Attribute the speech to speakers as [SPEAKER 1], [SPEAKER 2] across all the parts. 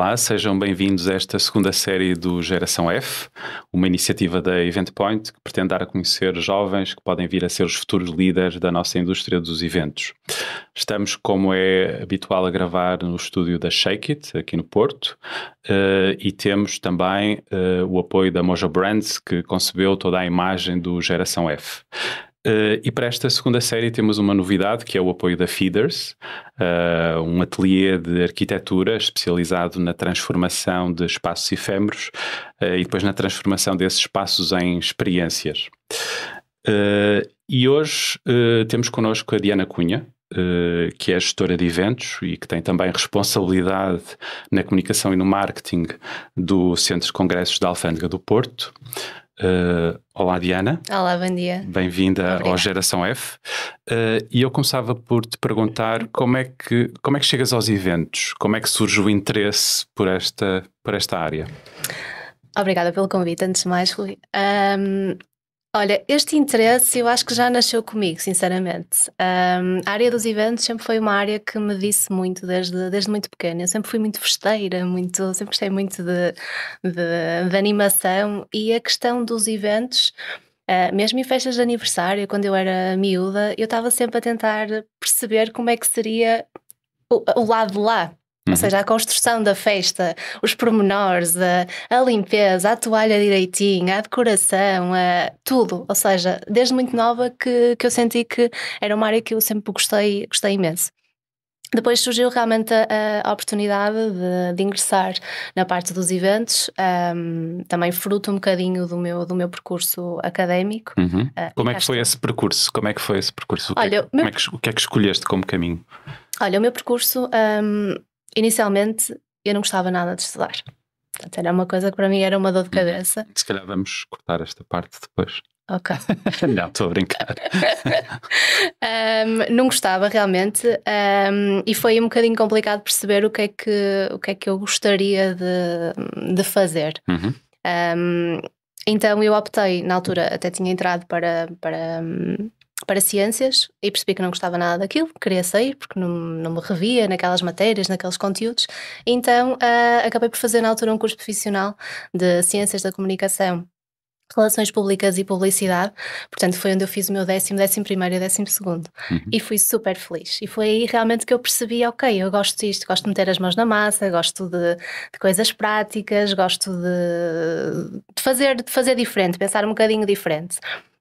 [SPEAKER 1] Olá, sejam bem-vindos a esta segunda série do Geração F, uma iniciativa da Event Point que pretende dar a conhecer jovens que podem vir a ser os futuros líderes da nossa indústria dos eventos. Estamos, como é habitual, a gravar no estúdio da Shake It, aqui no Porto, eh, e temos também eh, o apoio da Mojo Brands, que concebeu toda a imagem do Geração F. Uh, e para esta segunda série temos uma novidade que é o apoio da Feeders, uh, um ateliê de arquitetura especializado na transformação de espaços efêmeros uh, e depois na transformação desses espaços em experiências. e hoje temos connosco a Diana Cunha, que é gestora de eventos e que tem também responsabilidade na comunicação e no marketing do Centro de Congressos da Alfândega do Porto. Uh, olá, Diana.
[SPEAKER 2] Olá, bom dia.
[SPEAKER 1] Bem-vinda ao Geração F. Uh, e eu começava por te perguntar como é, que, como é que chegas aos eventos? Como é que surge o interesse por esta, por esta área?
[SPEAKER 2] Obrigada pelo convite, antes de mais, Rui. Um, Olha, este interesse eu acho que já nasceu comigo, sinceramente. Um, a área dos eventos sempre foi uma área que me disse muito desde, desde muito pequena. Eu sempre fui muito festeira, muito, sempre gostei muito de, de, de animação e a questão dos eventos. Uh, mesmo em festas de aniversário, quando eu era miúda, eu estava sempre a tentar perceber como é que seria o, o lado de lá, Uhum. Ou seja, a construção da festa, os pormenores, a, a limpeza, a toalha direitinho, a decoração, a, tudo. Ou seja, desde muito nova que, que eu senti que era uma área que eu sempre gostei, gostei imenso. Depois surgiu realmente a, a oportunidade de, de, ingressar na parte dos eventos, um, também fruto um bocadinho do meu, do meu percurso académico.
[SPEAKER 1] Uhum. Uh, como é que foi esse percurso? Como é que foi esse percurso? O, é Olha, que, é, meu... como é que, o que é que escolheste como caminho?
[SPEAKER 2] Olha, o meu percurso um, inicialmente eu não gostava nada de estudar. Portanto, era uma coisa que para mim era uma dor de uhum. cabeça.
[SPEAKER 1] Se calhar vamos cortar esta parte depois. Ok. não, estou a brincar.
[SPEAKER 2] um, não gostava realmente um, e foi um bocadinho complicado perceber o que é que, o que, é que eu gostaria de, de fazer. Uhum. Um, então eu optei, na altura até tinha entrado para, para hum, para ciências e percebi que não gostava nada daquilo, queria sair porque não, não me revia naquelas matérias, naqueles conteúdos. Então uh, acabei por fazer na altura um curso profissional de Ciências da Comunicação. Relações Públicas e Publicidade, portanto foi onde eu fiz o meu décimo, décimo primeiro e décimo segundo uhum. e fui super feliz e foi aí realmente que eu percebi, ok, eu gosto disto, gosto de meter as mãos na massa, gosto de, de coisas práticas, gosto de, de, fazer, de fazer diferente, pensar um bocadinho diferente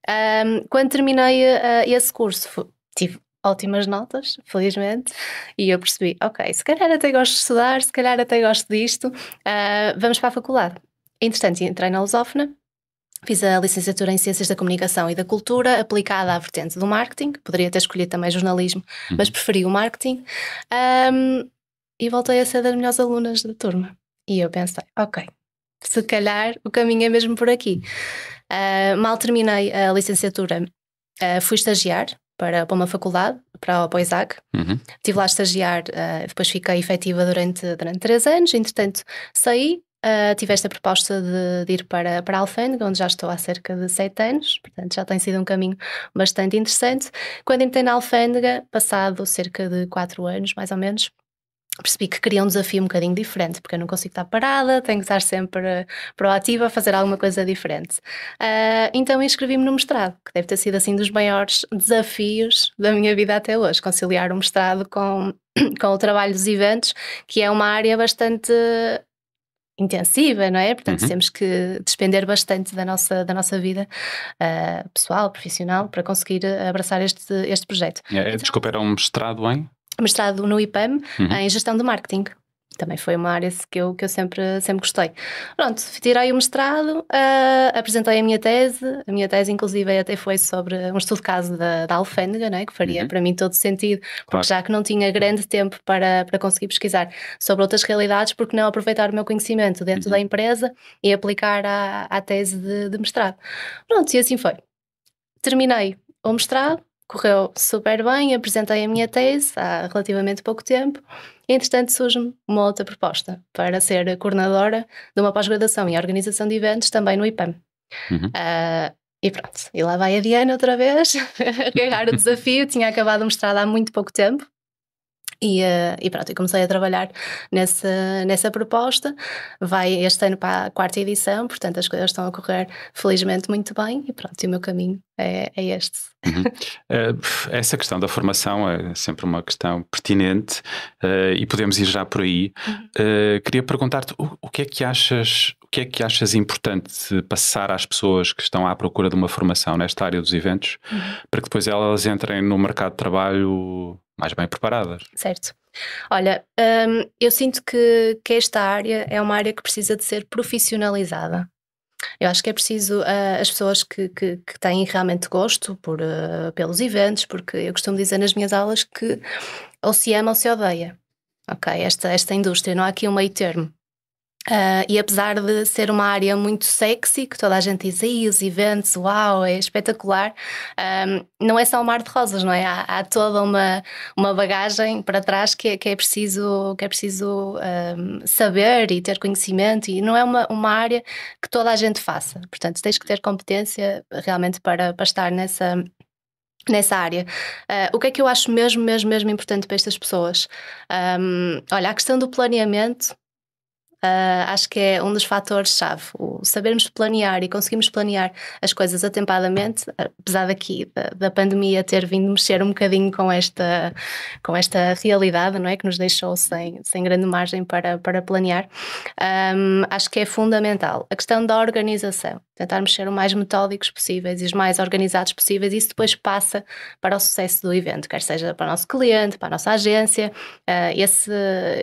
[SPEAKER 2] um, quando terminei uh, esse curso, tive ótimas notas, felizmente, e eu percebi, ok, se calhar até gosto de estudar, se calhar até gosto disto, uh, vamos para a faculdade. Entretanto, entrei na Lusófona, Fiz a licenciatura em Ciências da Comunicação e da Cultura, aplicada à vertente do marketing. Poderia ter escolhido também jornalismo, uhum. mas preferi o marketing. Um, e voltei a ser das melhores alunas da turma. E eu pensei, ok, se calhar o caminho é mesmo por aqui. Uh, mal terminei a licenciatura, uh, fui estagiar para, para uma faculdade, para, o ISAG. Uhum. Estive lá a estagiar, uh, depois fiquei efetiva durante, durante três anos. Entretanto, saí, Uh, tive esta proposta de, de, ir para, para a Alfândega, onde já estou há cerca de sete anos, portanto já tem sido um caminho bastante interessante. Quando entrei na Alfândega, passado cerca de quatro anos, mais ou menos, percebi que queria um desafio um bocadinho diferente, porque eu não consigo estar parada, tenho que estar sempre proativa, fazer alguma coisa diferente. Uh, então inscrevi-me no mestrado, que deve ter sido assim dos maiores desafios da minha vida até hoje, conciliar o mestrado com, com o trabalho dos eventos, que é uma área bastante intensiva, não é? Portanto, uhum. temos que despender bastante da nossa, da nossa vida uh, pessoal, profissional, para conseguir abraçar este, este projeto.
[SPEAKER 1] É, é então, desculpa, era um mestrado em?
[SPEAKER 2] mestrado no IPAM uhum. em gestão do marketing. Também foi uma área que eu, que eu sempre, sempre gostei. Pronto, tirei o mestrado, uh, apresentei a minha tese. A minha tese, inclusive, até foi sobre um estudo de caso da, da alfândega, né, que faria uhum. para mim todo sentido, porque já que não tinha grande tempo para, para conseguir pesquisar sobre outras realidades, porque não aproveitar o meu conhecimento dentro uhum. da empresa e aplicar à, à tese de, de mestrado. Pronto, e assim foi. Terminei o mestrado, correu super bem, apresentei a minha tese há relativamente pouco tempo. E, entretanto, surge-me uma outra proposta para ser coordenadora de uma pós-graduação em organização de eventos também no IPAM. Uhum. Uh, e pronto, e lá vai a Diana outra vez, agarrar o desafio. Tinha acabado de mostrar há muito pouco tempo. E, uh, e pronto, eu comecei a trabalhar nessa, nessa proposta. Vai este ano para a quarta edição, portanto as coisas estão a correr felizmente muito bem. E pronto, e o meu caminho é, é este. Uhum.
[SPEAKER 1] Eh, essa questão da formação é sempre uma questão pertinente uh, e podemos ir já por aí. Uh, queria perguntar-te o, o, que é que achas, o que é que achas importante passar às pessoas que estão à procura de uma formação nesta área dos eventos, uhum. para que depois elas entrem no mercado de trabalho mais bem preparadas.
[SPEAKER 2] Certo. Olha, hum, eu sinto que, que esta área é uma área que precisa de ser profissionalizada. Eu acho que é preciso uh, as pessoas que, que, que, têm realmente gosto por, uh, pelos eventos, porque eu costumo dizer nas minhas aulas que ou se ama ou se odeia. Ok, esta, esta indústria, não há aqui um meio termo. Uh, e apesar de ser uma área muito sexy, que toda a gente diz, Ei, os eventos, uau, é espetacular, um, ah, não é só um mar de rosas, não é? Há, há toda uma, uma bagagem para trás que, é, que é preciso, que é preciso um, ah, saber e ter conhecimento, e não é uma, uma área que toda a gente faça. Portanto, tens que ter competência realmente para, para estar nessa, nessa área. Uh, o que é que eu acho mesmo, mesmo, mesmo importante para estas pessoas? Um, olha, a questão do planeamento Uh, acho que é um dos fatores-chave. O sabermos planear e conseguirmos planear as coisas atempadamente, apesar daqui da, da, pandemia ter vindo mexer um bocadinho com esta, com esta realidade, não é? Que nos deixou sem, sem grande margem para, para planear, um, acho que é fundamental. A questão da organização. Tentarmos ser o mais metódicos possíveis e os mais organizados possíveis, e isso depois passa para o sucesso do evento, quer seja para o nosso cliente, para a nossa agência. Uh, esse,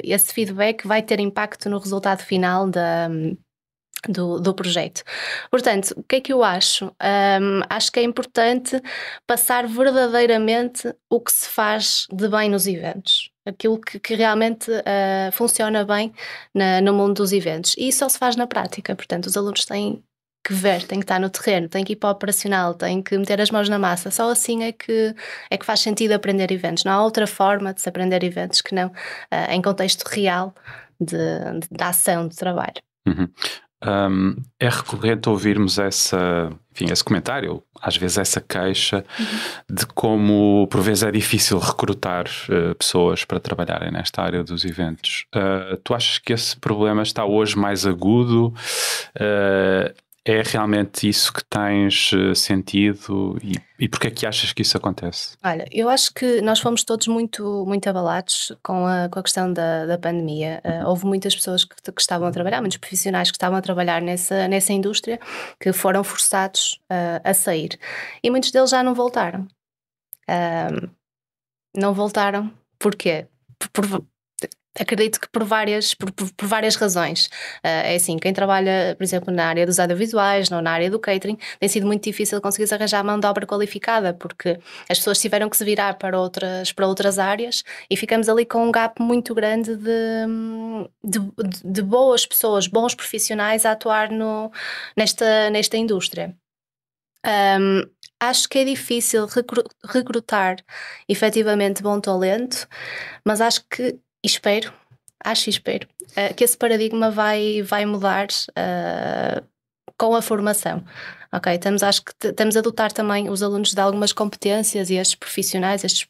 [SPEAKER 2] esse feedback vai ter impacto no resultado final da. Do, do, projeto. Portanto, o que é que eu acho? Um, acho que é importante passar verdadeiramente o que se faz de bem nos eventos. Aquilo que, que realmente uh, funciona bem na, no mundo dos eventos. E isso só se faz na prática, portanto, os alunos têm que ver, tem que estar no terreno, tem que ir para o operacional, tem que meter as mãos na massa. Só assim é que, é que faz sentido aprender eventos. Não há outra forma de se aprender eventos que não uh, em contexto real de, de, da ação de trabalho.
[SPEAKER 1] Uhum. Um, é recorrente ouvirmos essa, enfim, esse comentário, às vezes essa queixa uhum. de como por vezes é difícil recrutar uh, pessoas para trabalharem nesta área dos eventos. Uh, tu achas que esse problema está hoje mais agudo? Uh, é realmente isso que tens eh, sentido e, e porquê é que achas que isso acontece?
[SPEAKER 2] Olha, eu acho que nós fomos todos muito, muito abalados com a, com a questão da, da pandemia. Uh, houve muitas pessoas que, que, estavam a trabalhar, muitos profissionais que estavam a trabalhar nessa, nessa indústria que foram forçados uh, a sair e muitos deles já não voltaram. Uh, não voltaram. Porquê? Por, por, Acredito que por várias, por, por várias razões. Uh, é assim, quem trabalha, por exemplo, na área dos audiovisuais, não na área do catering, tem sido muito difícil conseguir arranjar mão de obra qualificada, porque as pessoas tiveram que se virar para outras, para outras áreas e ficamos ali com um gap muito grande de, de, de boas pessoas, bons profissionais a atuar no, nesta, nesta indústria. Um, acho que é difícil recrutar efetivamente bom talento, mas acho que e espero, acho e espero, uh, que esse paradigma vai, vai mudar uh, com a formação ok? Estamos, acho que estamos a dotar também os alunos de algumas competências e estes profissionais, estes,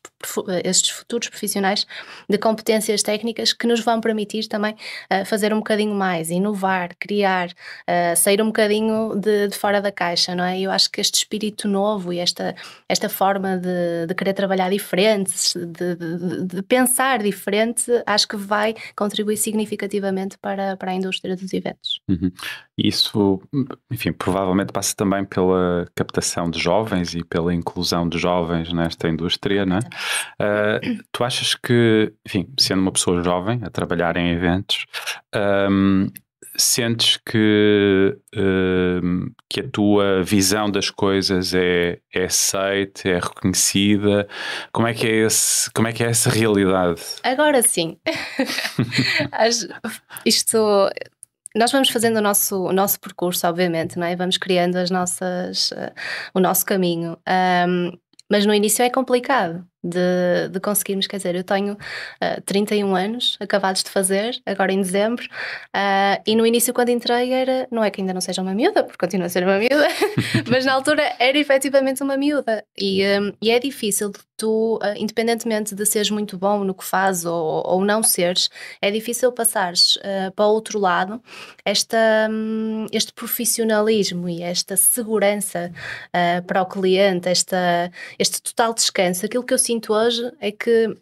[SPEAKER 2] estes futuros profissionais, de competências técnicas que nos vão permitir também uh, fazer um bocadinho mais, inovar, criar, uh, sair um bocadinho de, de, fora da caixa, não é? Eu acho que este espírito novo e esta, esta forma de, de querer trabalhar diferente, de, de, pensar diferente, acho que vai contribuir significativamente para, para a indústria dos eventos.
[SPEAKER 1] Uhum. Isso, enfim, provavelmente passa também pela captação de jovens e pela inclusão de jovens nesta indústria, não é? Uh, tu achas que, enfim, sendo uma pessoa jovem a trabalhar em eventos, um, sentes que, que a tua visão das coisas é, é aceita, é reconhecida? Como é, que é esse, como é que é essa realidade?
[SPEAKER 2] Agora sim. Isto nós vamos fazendo o nosso, o nosso percurso, obviamente, não é? Vamos criando as nossas, uh, o nosso caminho. Um, mas no início é complicado de, de conseguirmos. Quer dizer, eu tenho uh, eh, 31 anos acabados de fazer, agora em dezembro, uh, e no início, quando entrei, era, não é que ainda não seja uma miúda, porque continua a ser uma miúda, mas na altura era efetivamente uma miúda. E, um, e é difícil tu, eh, independentemente de seres muito bom no que fazes ou, ou não seres, é difícil passares uh, para o outro lado esta, um, este profissionalismo e esta segurança uh, para o cliente, esta, este total descanso, aquilo que eu sinto sinto hoje é que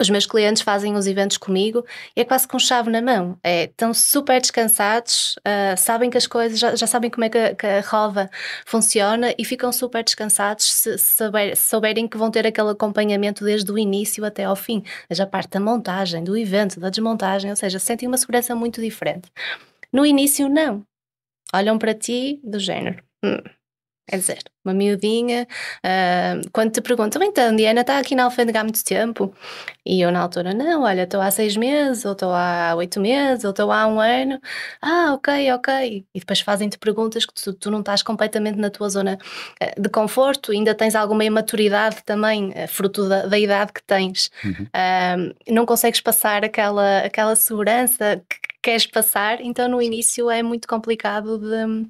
[SPEAKER 2] os meus clientes fazem os eventos comigo e é quase com chave na mão. É, estão super descansados, uh, sabem que as coisas, já, já sabem como é que a, que a, funciona e ficam super descansados se, souber, se, souberem que vão ter aquele acompanhamento desde o início até ao fim, seja a parte da montagem, do evento, da desmontagem, ou seja, sentem uma segurança muito diferente. No início, não. Olham para ti do género. Hum é dizer, Uma miudinha. Uh, quando te perguntam, então, Diana, está aqui na alfândega há muito tempo? E eu, na altura, não, olha, estou há seis meses, ou estou há oito meses, ou estou há um ano. Ah, ok, ok. E depois fazem-te perguntas que tu, tu, não estás completamente na tua zona ah, de conforto, ainda tens alguma imaturidade também, ah, fruto da, da idade que tens. Uhum. Uh, não consegues passar aquela, aquela segurança que queres passar, então no início é muito complicado de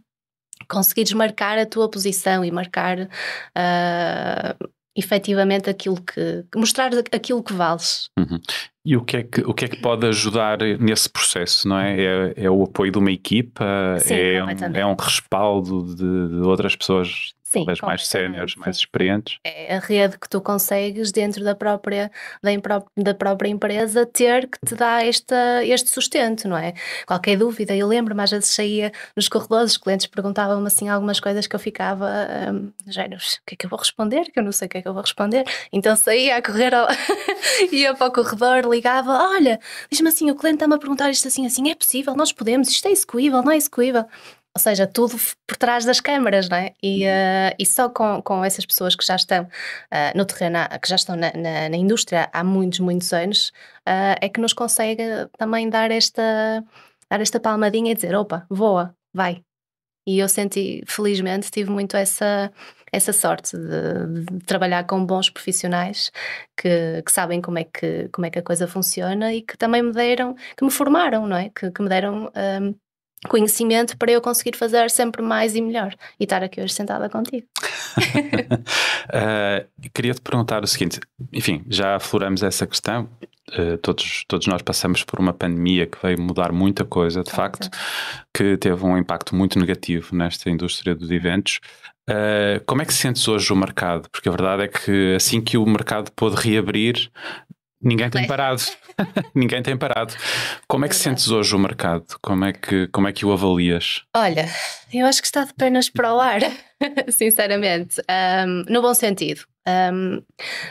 [SPEAKER 2] conseguires marcar a tua posição e marcar uh, efetivamente aquilo que. mostrar aquilo que vales.
[SPEAKER 1] Uhum. E o que, é que, o que é que pode ajudar nesse processo, não é? É, é o apoio de uma equipa? Sim, é, um, é um respaldo de, de outras pessoas Sim, mas mais séniores, mais experientes.
[SPEAKER 2] É a rede que tu consegues dentro da própria, da, da própria empresa ter que te dá esta, este sustento, não é? Qualquer dúvida, eu lembro-me, às vezes saía nos corredores, os clientes perguntavam-me assim algumas coisas que eu ficava, um, géneros, o que é que eu vou responder? Que eu não sei o que é que eu vou responder. Então saía a correr, ao... ia para o corredor, ligava, olha, diz-me assim, o cliente está-me a perguntar isto assim, assim, é possível, nós podemos, isto é execuível, não é execuível? Ou seja, tudo por trás das câmaras, não é? E, uh, e só com, com essas pessoas que já estão uh, no terreno, que já estão na, na, na indústria há muitos, muitos anos, uh, é que nos consegue também dar esta, dar esta palmadinha e dizer: opa, voa, vai. E eu senti, felizmente, tive muito essa, essa sorte de, de trabalhar com bons profissionais que, que, sabem como é que, como é que a coisa funciona e que também me deram, que me formaram, não é? Que, que me deram. Hum, conhecimento para eu conseguir fazer sempre mais e melhor e estar aqui hoje sentada contigo.
[SPEAKER 1] uh, eh, queria te perguntar o seguinte: enfim, já afloramos essa questão. Uh, todos, todos nós passamos por uma pandemia que veio mudar muita coisa, de facto, que teve um impacto muito negativo nesta indústria dos eventos. Uh, como é que sentes hoje o mercado? Porque a verdade é que assim que o mercado pôde reabrir, Ninguém tem parado. Ninguém tem parado. Como é que é sentes hoje o mercado? Como é, que, como é que o avalias?
[SPEAKER 2] Olha, eu acho que está de pernas para o ar, sinceramente, um, no bom sentido. Um,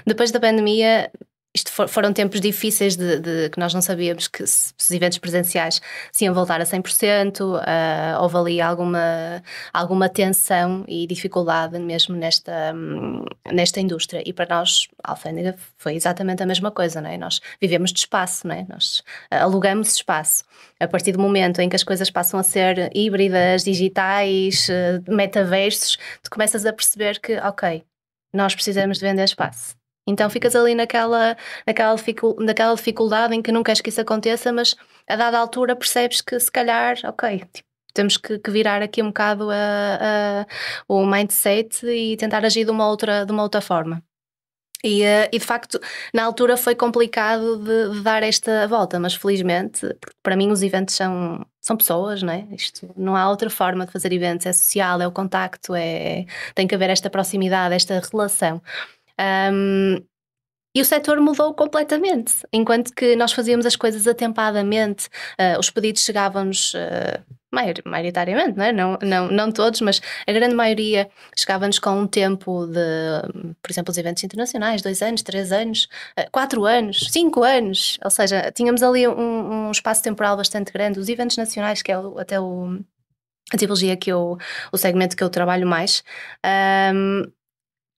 [SPEAKER 2] depois da pandemia, isto for, foram tempos difíceis de, de, que nós não sabíamos que se, os eventos presenciais se iam voltar a 100%, uh, ah, houve ali alguma, alguma tensão e dificuldade mesmo nesta, um, nesta indústria. E para nós, a Alfândega foi exatamente a mesma coisa, não é? Nós vivemos de espaço, não é? Nós ah, alugamos espaço. A partir do momento em que as coisas passam a ser híbridas, digitais, uh, metaversos, tu começas a perceber que, ok, nós precisamos de vender espaço então ficas ali naquela, naquela, naquela dificuldade em que não queres que isso aconteça, mas a dada altura percebes que se calhar, ok, tipo, temos que, que, virar aqui um bocado a, a, o mindset e tentar agir de uma outra, de uma outra forma. E, eh, e, de facto, na altura foi complicado de, de, dar esta volta, mas felizmente, para mim, os eventos são, são pessoas, não é? Isto, não há outra forma de fazer eventos, é social, é o contacto, é, tem que haver esta proximidade, esta relação. Um, e o setor mudou completamente. Enquanto que nós fazíamos as coisas atempadamente, uh, os pedidos chegávamos uh, ah, maioritariamente, não, é? não, não, não todos, mas a grande maioria chegávamos com um tempo de, por exemplo, os eventos internacionais, dois anos, três anos, uh, quatro anos, cinco anos. Ou seja, tínhamos ali um, um espaço temporal bastante grande. Os eventos nacionais, que é o, até o, a tipologia que eu, o segmento que eu trabalho mais. Um,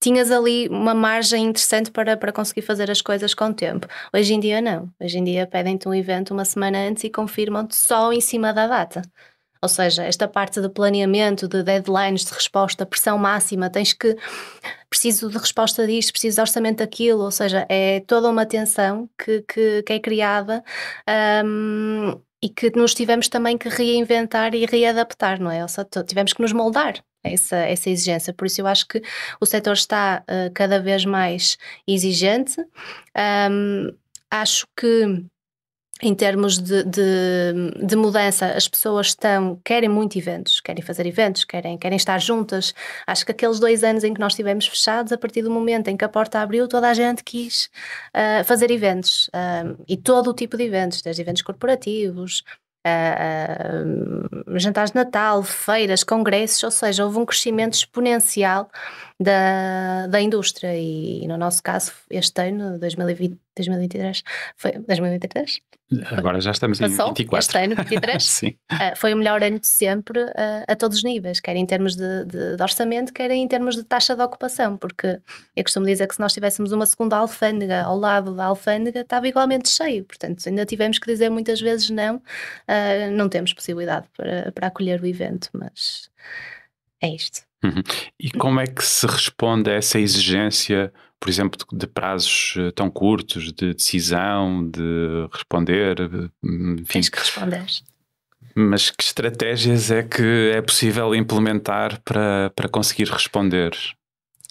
[SPEAKER 2] tinhas ali uma margem interessante para, para conseguir fazer as coisas com o tempo. Hoje em dia não. Hoje em dia pedem-te um evento uma semana antes e confirmam-te só em cima da data. Ou seja, esta parte de planeamento, de deadlines, de resposta, pressão máxima, tens que preciso de resposta disto, preciso de orçamento daquilo, ou seja, é toda uma tensão que, que, que é criada. Um, e que nos tivemos também que reinventar e readaptar, não é? Ou tivemos que nos moldar essa, essa exigência. Por isso, eu acho que o setor está uh, cada vez mais exigente. Um, acho que em termos de, de, de, mudança, as pessoas estão, querem muito eventos, querem fazer eventos, querem, querem estar juntas. Acho que aqueles dois anos em que nós estivemos fechados, a partir do momento em que a porta abriu, toda a gente quis uh, fazer eventos uh, e todo o tipo de eventos, desde eventos corporativos, uh, jantares de Natal, feiras, congressos, ou seja, houve um crescimento exponencial da, da indústria e, no nosso caso este ano, 2020, 2023, foi 2023?
[SPEAKER 1] Agora já estamos Passou, em 24. Este ano, 23, Sim.
[SPEAKER 2] Ah, foi o melhor ano de sempre a, ah, a todos os níveis, quer em termos de, de, de, orçamento, quer em termos de taxa de ocupação, porque eu costumo dizer que se nós tivéssemos uma segunda alfândega ao lado da alfândega, estava igualmente cheio, portanto ainda tivemos que dizer muitas vezes não, uh, não temos possibilidade para, para acolher o evento, mas é isto.
[SPEAKER 1] Uhum. E como é que se responde a essa exigência, por exemplo, de, de prazos eh, tão curtos, de decisão, de responder? Eh, hum, enfim. Tens que responder. Mas que estratégias é que é possível implementar para, para conseguir responder?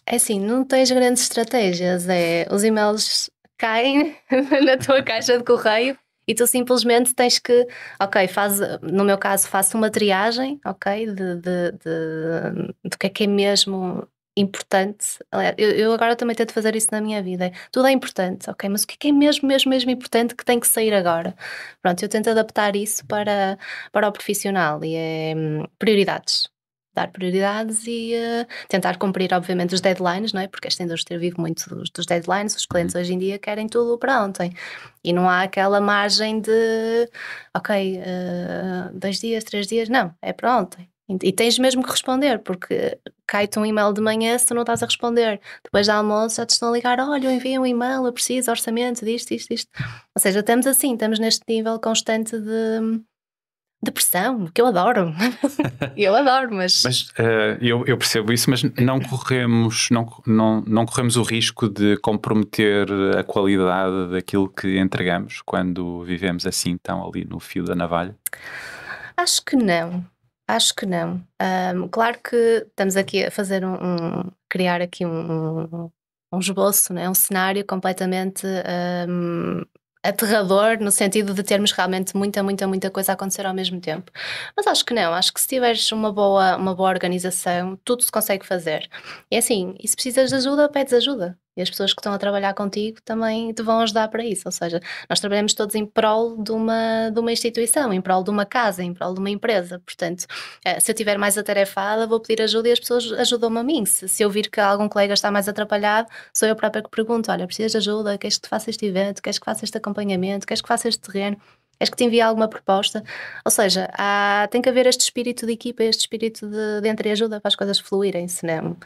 [SPEAKER 2] É assim, não tens grandes estratégias. É, os e-mails caem na tua caixa de correio e tu simplesmente tens que, ok, faz, no meu caso, faço uma triagem, ok, de, de, de, do que é que é mesmo importante. Eu, eu, agora também tento fazer isso na minha vida. Tudo é importante, ok, mas o que é, que é mesmo, mesmo, mesmo importante que tem que sair agora? Pronto, eu tento adaptar isso para, para o profissional e é hum, prioridades dar prioridades e uh, tentar cumprir, obviamente, os deadlines, não é? Porque esta indústria vive muito dos, dos deadlines, os clientes uhum. hoje em dia querem tudo para ontem. E não há aquela margem de, ok, uh, dois dias, três dias, não, é para ontem. E tens mesmo que responder, porque cai-te um e-mail de manhã se tu não estás a responder. Depois de almoço já te estão a ligar: olha, envia um e-mail, eu preciso, orçamento, disto, isto, isto. Ou seja, estamos assim, estamos neste nível constante de depressão, que eu adoro. eu adoro, mas.
[SPEAKER 1] Mas uh, eu, eu, percebo isso, mas não corremos, não, não, não corremos o risco de comprometer a qualidade daquilo que entregamos quando vivemos assim tão ali no fio da navalha?
[SPEAKER 2] Acho que não. Acho que não. Um, claro que estamos aqui a fazer um. um criar aqui um, um, um esboço, né? um cenário completamente um, aterrador no sentido de termos realmente muita, muita, muita coisa a acontecer ao mesmo tempo. Mas acho que não, acho que se tiveres uma boa, uma boa organização, tudo se consegue fazer. E é assim, e se precisas de ajuda, pedes ajuda. E as pessoas que estão a trabalhar contigo também te vão ajudar para isso. Ou seja, nós trabalhamos todos em prol de uma, de uma instituição, em prol de uma casa, em prol de uma empresa. Portanto, eh, se eu estiver mais atarefada, vou pedir ajuda e as pessoas ajudam-me a mim. Se, se eu vir que algum colega está mais atrapalhado, sou eu própria que pergunto: olha, precisas de ajuda? Queres que te faça este evento? Queres que faça este acompanhamento? Queres que faça este terreno? és que te envia alguma proposta. Ou seja, há, tem que haver este espírito de equipa, este espírito de, de ajuda, para as coisas fluírem, senão um,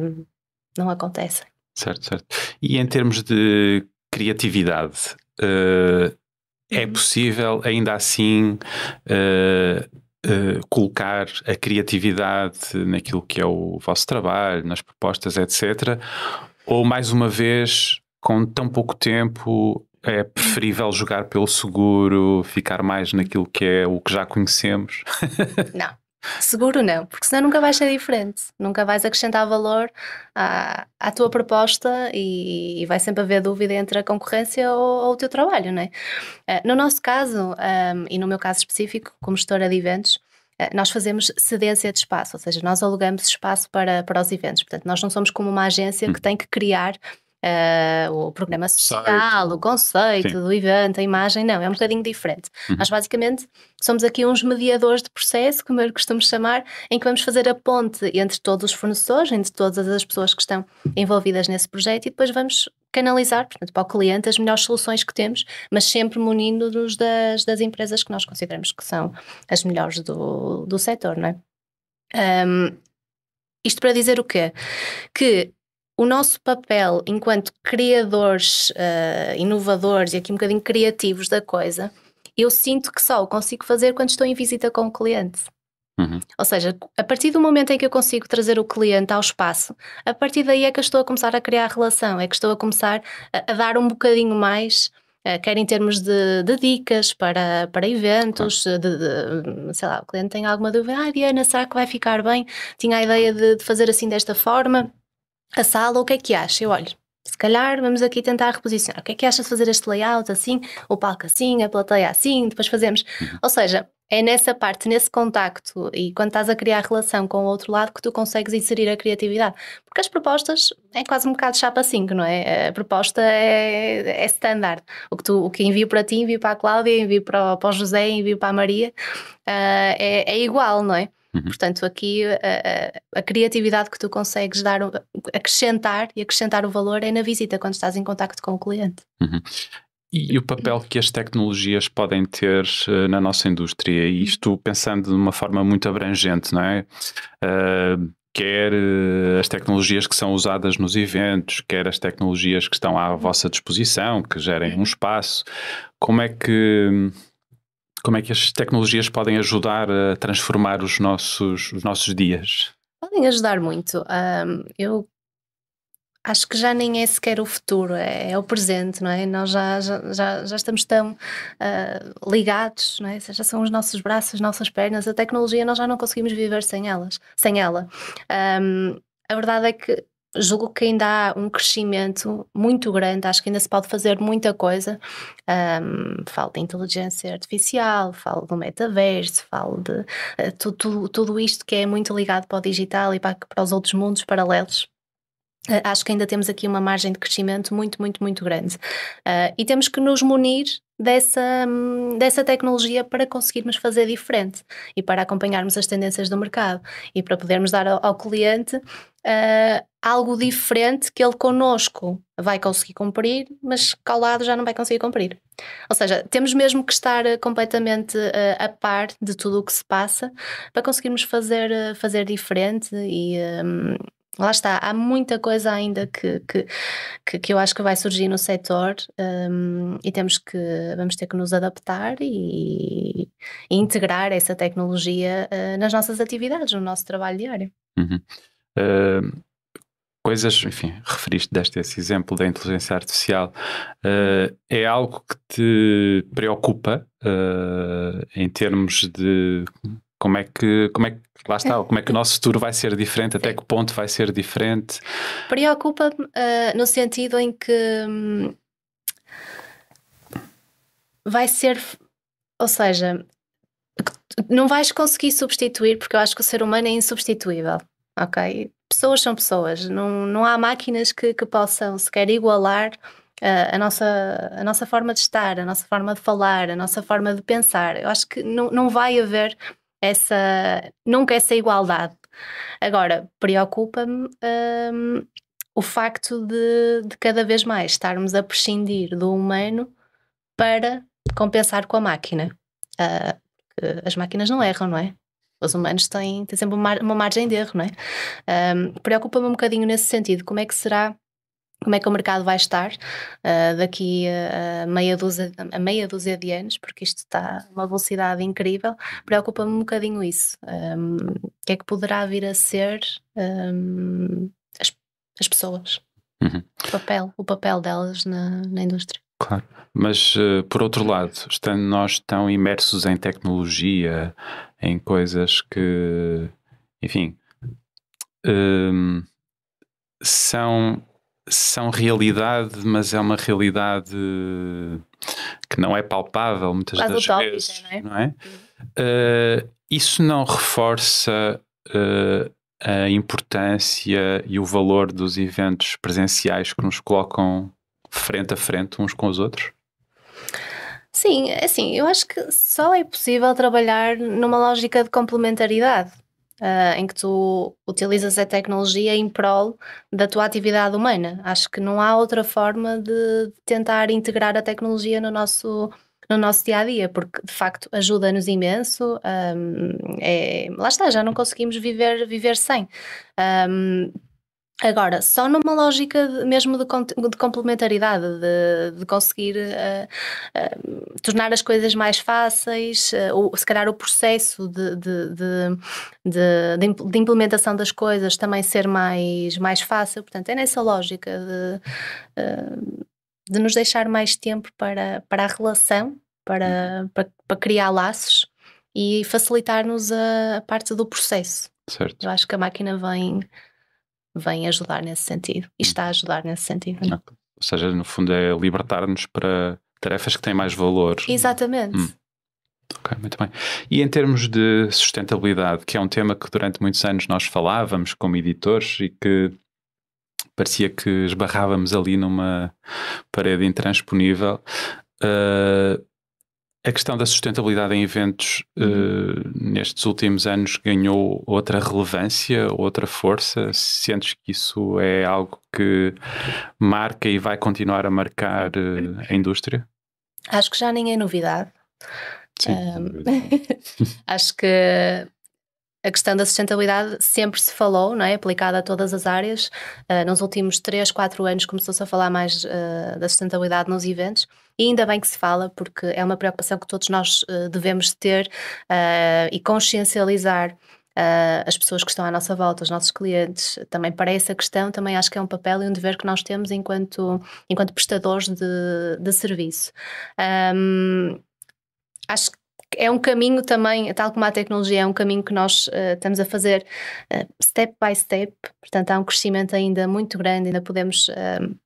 [SPEAKER 2] ehm, não acontecem.
[SPEAKER 1] Certo, certo. E em termos de criatividade, uh, é uhum. possível ainda assim uh, uh, colocar a criatividade naquilo que é o vosso trabalho, nas propostas, etc. Ou mais uma vez, com tão pouco tempo, é preferível jogar pelo seguro, ficar mais naquilo que é o que já conhecemos?
[SPEAKER 2] Não. Seguro não, porque senão nunca vais ser diferente, nunca vais acrescentar valor à, à tua proposta e, e, vai sempre haver dúvida entre a concorrência ou, ou o teu trabalho, não é? Eh, no nosso caso, um, ehm, e no meu caso específico, como gestora de eventos, eh, nós fazemos cedência de espaço, ou seja, nós alugamos espaço para, para os eventos. Portanto, nós não somos como uma agência que uhum. tem que criar uh, o programa social, o conceito, Sim. do evento, a imagem, não, é um bocadinho diferente. Uhum. Nós basicamente somos aqui uns mediadores de processo, como eu costumo chamar, em que vamos fazer a ponte entre todos os fornecedores, entre todas as pessoas que estão envolvidas nesse projeto e depois vamos canalizar portanto, para o cliente as melhores soluções que temos, mas sempre munindo-nos das, das empresas que nós consideramos que são as melhores do, do setor, não é? Um, isto para dizer o quê? Que o nosso papel enquanto criadores, uh, inovadores e aqui um bocadinho criativos da coisa, eu sinto que só o consigo fazer quando estou em visita com o cliente. Uhum. Ou seja, a partir do momento em que eu consigo trazer o cliente ao espaço, a partir daí é que eu estou a começar a criar relação, é que estou a começar a, a dar um bocadinho mais eh, quer em termos de, de dicas para, para eventos, claro. de, de, sei lá, o cliente tem alguma dúvida, ah Diana, será que vai ficar bem? Tinha a ideia de, de fazer assim desta forma a sala, o que é que acha? Eu olho, se calhar vamos aqui tentar reposicionar. O que é que acha de fazer este layout assim, o palco assim, a plateia assim, depois fazemos. Uhum. Ou seja, é nessa parte, nesse contacto e quando estás a criar relação com o outro lado que tu consegues inserir a criatividade. Porque as propostas é quase um bocado chapa 5, não é? A proposta é, é standard. O que, tu, o que envio para ti, envio para a Cláudia, envio para o, para o José, envio para a Maria, uh, é, é igual, não é? Uhum. Portanto, aqui a, eh, eh, a, criatividade que tu consegues dar, acrescentar e acrescentar o valor é na visita, quando estás em contacto com o cliente.
[SPEAKER 1] Uhum. E o papel que as tecnologias podem ter eh, na nossa indústria, e isto pensando de uma forma muito abrangente, não é? Uh, quer as tecnologias que são usadas nos eventos, quer as tecnologias que estão à vossa disposição, que gerem um espaço, como é que como é que as tecnologias podem ajudar a transformar os nossos, os nossos dias?
[SPEAKER 2] Podem ajudar muito. Um, eu acho que já nem é sequer o futuro, é, é o presente, não é? Nós já, já, já, estamos tão uh, ligados, não é? Já são os nossos braços, as nossas pernas, a tecnologia, nós já não conseguimos viver sem elas, sem ela. Um, a verdade é que julgo que ainda há um crescimento muito grande, acho que ainda se pode fazer muita coisa. Um, falo de inteligência artificial, falo do metaverso, falo de uh, eh, tudo, tudo, tudo isto que é muito ligado para o digital e para, para os outros mundos paralelos. Eh, acho que ainda temos aqui uma margem de crescimento muito, muito, muito grande. Uh, e temos que nos munir dessa, hum, dessa tecnologia para conseguirmos fazer diferente e para acompanharmos as tendências do mercado e para podermos dar ao, ao cliente uh, algo diferente que ele conosco vai conseguir cumprir, mas que ao lado já não vai conseguir cumprir. Ou seja, temos mesmo que estar completamente uh, a par de tudo o que se passa para conseguirmos fazer, fazer diferente e, um, lá está, há muita coisa ainda que, que, que, que eu acho que vai surgir no setor um, e temos que, vamos ter que nos adaptar e, e integrar essa tecnologia uh, nas nossas atividades, no nosso trabalho diário.
[SPEAKER 1] Uhum. Uh, coisas, enfim, referiste, deste esse exemplo da inteligência artificial, uh, é algo que te preocupa hum, em termos de como é que, como é que lá está, como é que o nosso futuro vai ser diferente, até que ponto vai ser diferente?
[SPEAKER 2] Preocupa-me uh, no sentido em que hum, vai ser, ou seja, não vais conseguir substituir, porque eu acho que o ser humano é insubstituível, ok? Pessoas são pessoas, não, não há máquinas que, que possam sequer igualar ah, a nossa, a nossa forma de estar, a nossa forma de falar, a nossa forma de pensar. Eu acho que não, não vai haver essa, nunca essa igualdade. Agora, preocupa-me hum, o facto de, de cada vez mais estarmos a prescindir do humano para compensar com a máquina. Uh, as máquinas não erram, não é? Os humanos têm, têm sempre uma, margem de erro, não é? Um, Preocupa-me um bocadinho nesse sentido. Como é que será como é que o mercado vai estar uh, daqui a, a meia, dúzia, a meia dúzia de anos, porque isto está a uma velocidade incrível. Preocupa-me um bocadinho isso. Um, ehm, o que é que poderá vir a ser um, ehm, as, as, pessoas? Uhum. O, papel, o papel delas na, na indústria.
[SPEAKER 1] Claro. Mas, eh, por outro lado, estando nós tão imersos em tecnologia, em coisas que, enfim, um, ehm, são são realidade, mas é uma realidade que não é palpável muitas Quase das utópica, vezes, não é? Não é? Uh, isso não reforça uh, a importância e o valor dos eventos presenciais que nos colocam frente a frente uns com os outros?
[SPEAKER 2] Sim, é assim, eu acho que só é possível trabalhar numa lógica de complementaridade uh, em que tu utilizas a tecnologia em prol da tua atividade humana. Acho que não há outra forma de tentar integrar a tecnologia no nosso no nosso dia a dia, porque de facto ajuda-nos imenso. Um, ah, é, lá está, já não conseguimos viver, viver sem. Um, ah, Agora, só numa lógica de, mesmo de, de complementaridade, de, de conseguir uh, uh, tornar as coisas mais fáceis, uh, eh, ou, se calhar o processo de, de, implementação das coisas também ser mais, mais fácil. Portanto, é nessa lógica de, nos deixar mais tempo para, para a relação, para, uhum. para, para criar laços e facilitar-nos a, a parte do processo. Certo. Eu acho que a máquina vem vem ajudar nesse sentido e está a ajudar nesse sentido. Ou
[SPEAKER 1] seja, no fundo é libertar-nos para tarefas que têm mais valor.
[SPEAKER 2] Exatamente. Hum.
[SPEAKER 1] Ok, muito bem. E em termos de sustentabilidade, que é um tema que durante muitos anos nós falávamos como editores e que parecia que esbarrávamos ali numa parede intransponível. Uh, a questão da sustentabilidade em eventos uh, nestes últimos anos ganhou outra relevância, outra força? Sentes que isso é algo que marca e vai continuar a marcar uh, a indústria?
[SPEAKER 2] Acho que já nem é novidade. Sim, um, é acho que a questão da sustentabilidade sempre se falou, não é? aplicada a todas as áreas. Uh, nos últimos 3, 4 anos começou-se a falar mais ah, da sustentabilidade nos eventos e ainda bem que se fala, porque é uma preocupação que todos nós uh, devemos ter uh, e consciencializar. Uh, as pessoas que estão à nossa volta, os nossos clientes, também para essa questão, também acho que é um papel e um dever que nós temos enquanto, enquanto prestadores de, de serviço. Um, acho que é um caminho também, tal como a tecnologia, é um caminho que nós uh, estamos a fazer uh, step by step, portanto há um crescimento ainda muito grande, ainda podemos uh,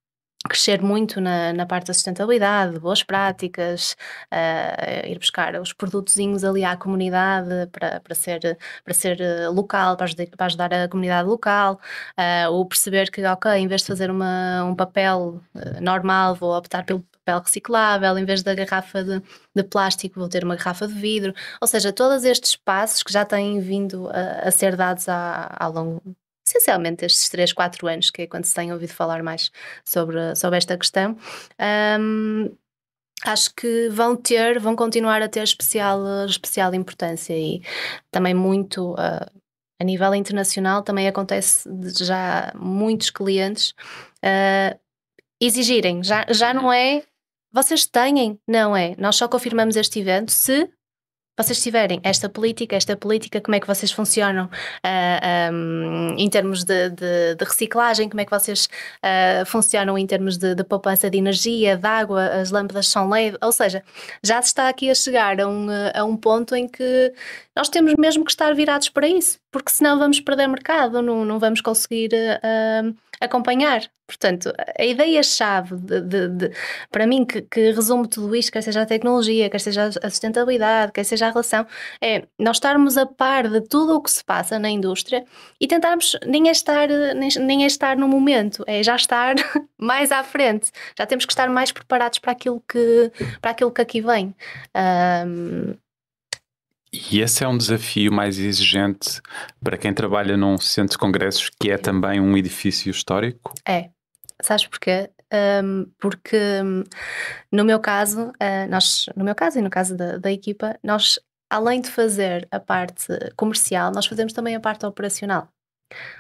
[SPEAKER 2] crescer muito na, na, parte da sustentabilidade, boas práticas, uh, ir buscar os produtozinhos ali à comunidade para, para, ser, para ser eh, local, para ajudar, para ajudar a comunidade local, uh, ou perceber que, ok, em vez de fazer uma, um papel uh, normal, vou optar pelo papel reciclável, em vez da garrafa de, de, plástico, vou ter uma garrafa de vidro. Ou seja, todos estes passos que já têm vindo a, a ser dados ao longo essencialmente estes 3, 4 anos, que é quando se tem ouvido falar mais sobre, sobre esta questão. Um, acho que vão ter, vão continuar a ter especial, especial importância e também muito uh, a nível internacional também acontece já muitos clientes uh, exigirem, já, já não é vocês têm, não é? Nós só confirmamos este evento se vocês tiverem esta política, esta política, como é que vocês funcionam uh, ah, um, em termos de, de, de, reciclagem, como é que vocês uh, funcionam em termos de, de, poupança de energia, de água, as lâmpadas são leves, ou seja, já se está aqui a chegar a um, a um ponto em que nós temos mesmo que estar virados para isso, porque senão vamos perder mercado, não, não vamos conseguir uh, acompanhar. Portanto, a ideia-chave para mim que, que, resume tudo isto, quer seja a tecnologia, quer seja a sustentabilidade, quer seja a relação, é nós estarmos a par de tudo o que se passa na indústria e tentarmos nem é estar, nem, nem é estar no momento, é já estar mais à frente. Já temos que estar mais preparados para aquilo que, para aquilo que aqui vem. Um,
[SPEAKER 1] e esse é um desafio mais exigente para quem trabalha num centro de congressos que é também um edifício histórico?
[SPEAKER 2] É. Sabes porquê? Um, porque hum, no meu caso, uh, nós, no meu caso e no caso da, da equipa, nós além de fazer a parte comercial, nós fazemos também a parte operacional.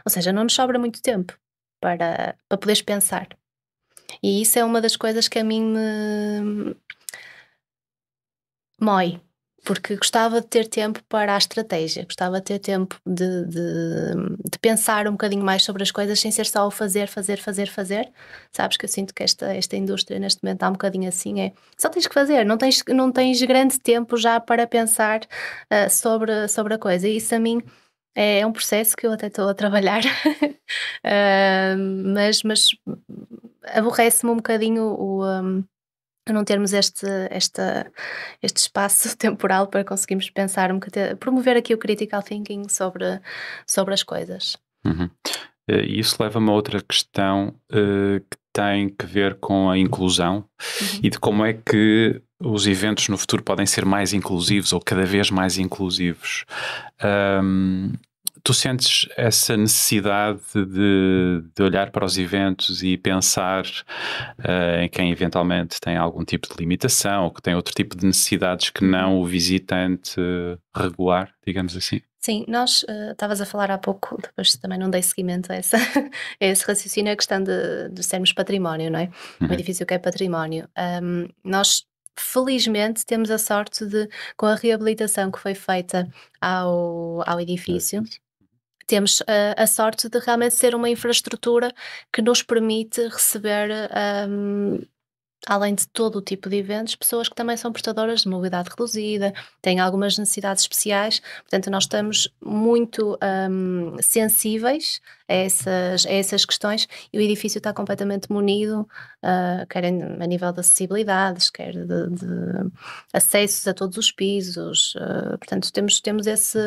[SPEAKER 2] Ou seja, não nos sobra muito tempo para, para poderes pensar. E isso é uma das coisas que a mim me hum, mói, porque gostava de ter tempo para a estratégia, gostava de ter tempo de, de, de, pensar um bocadinho mais sobre as coisas sem ser só o fazer, fazer, fazer, fazer. Sabes que eu sinto que esta, esta indústria neste momento está um bocadinho assim, é só tens que fazer, não tens, não tens grande tempo já para pensar uh, sobre, sobre a coisa. E isso a mim é, é um processo que eu até estou a trabalhar, uh, mas, mas aborrece-me um bocadinho o. Um, a não termos este, este este espaço temporal para conseguirmos pensar um bocadinho, promover aqui o critical thinking sobre, sobre as coisas.
[SPEAKER 1] Uhum. Eh, isso leva-me a outra questão uh, que tem que ver com a inclusão uhum. e de como é que os eventos no futuro podem ser mais inclusivos ou cada vez mais inclusivos. Um, tu sentes essa necessidade de, de, olhar para os eventos e pensar uh, em quem eventualmente tem algum tipo de limitação ou que tem outro tipo de necessidades que não o visitante regular, digamos assim?
[SPEAKER 2] Sim, nós eh, estavas uh, a falar há pouco, depois também não dei seguimento a, essa, a esse raciocínio, a questão de, de sermos património, não é? Uhum. Um edifício que é património. Um, nós felizmente temos a sorte de, com a reabilitação que foi feita ao, ao edifício, temos a, eh, a sorte de realmente ser uma infraestrutura que nos permite receber um, ehm, além de todo o tipo de eventos, pessoas que também são portadoras de mobilidade reduzida, têm algumas necessidades especiais. Portanto, nós estamos muito um, sensíveis a essas, a essas questões e o edifício está completamente munido, uh, quer a nível de acessibilidades, quer de, de acessos a todos os pisos. Uh, portanto, temos, temos esse,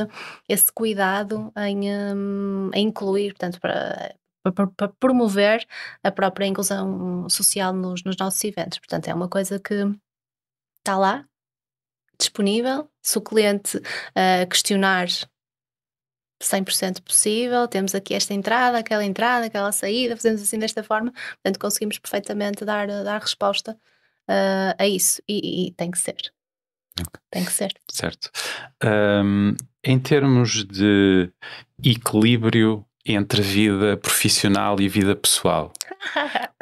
[SPEAKER 2] esse cuidado em, um, em incluir, portanto, para, para promover a própria inclusão social nos, nos nossos eventos. Portanto, é uma coisa que está lá, disponível. Se o cliente uh, questionar 100% possível, temos aqui esta entrada, aquela entrada, aquela saída, fazemos assim desta forma, portanto conseguimos perfeitamente dar, dar resposta uh, a isso e, e, tem que ser. Okay. Tem que ser.
[SPEAKER 1] Certo. Um, em termos de equilíbrio entre vida profissional e vida pessoal.